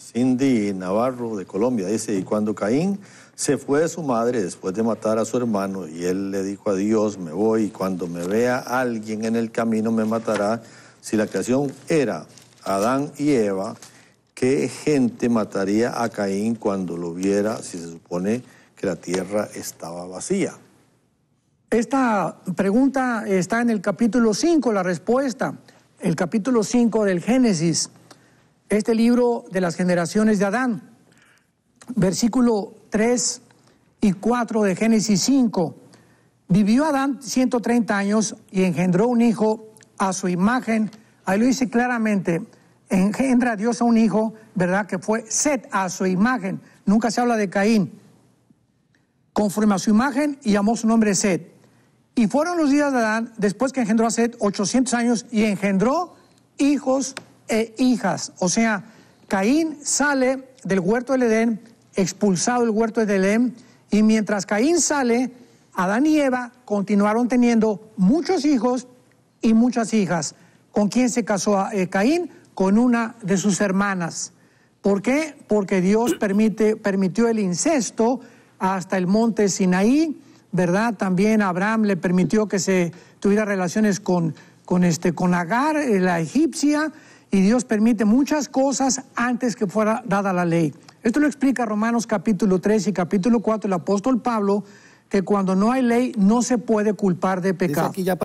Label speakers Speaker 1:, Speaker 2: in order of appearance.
Speaker 1: Cindy Navarro de Colombia dice, y cuando Caín se fue de su madre después de matar a su hermano y él le dijo a Dios, me voy y cuando me vea alguien en el camino me matará, si la creación era Adán y Eva, ¿qué gente mataría a Caín cuando lo viera si se supone que la tierra estaba vacía?
Speaker 2: Esta pregunta está en el capítulo 5, la respuesta, el capítulo 5 del Génesis este libro de las generaciones de Adán. Versículo 3 y 4 de Génesis 5. Vivió Adán 130 años y engendró un hijo a su imagen. Ahí lo dice claramente, engendra Dios a un hijo, ¿verdad? Que fue Set a su imagen. Nunca se habla de Caín. Conforme a su imagen y llamó su nombre Set. Y fueron los días de Adán, después que engendró a Set, 800 años y engendró hijos e hijas. O sea, Caín sale del huerto del Edén, expulsado del huerto del Edén, y mientras Caín sale, Adán y Eva continuaron teniendo muchos hijos y muchas hijas. ¿Con quién se casó eh, Caín? Con una de sus hermanas. ¿Por qué? Porque Dios permite, permitió el incesto hasta el monte Sinaí, ¿verdad? También Abraham le permitió que se tuviera relaciones con, con, este, con Agar, eh, la egipcia, y Dios permite muchas cosas antes que fuera dada la ley. Esto lo explica Romanos capítulo 3 y capítulo 4 el apóstol Pablo, que cuando no hay ley no se puede culpar de pecado.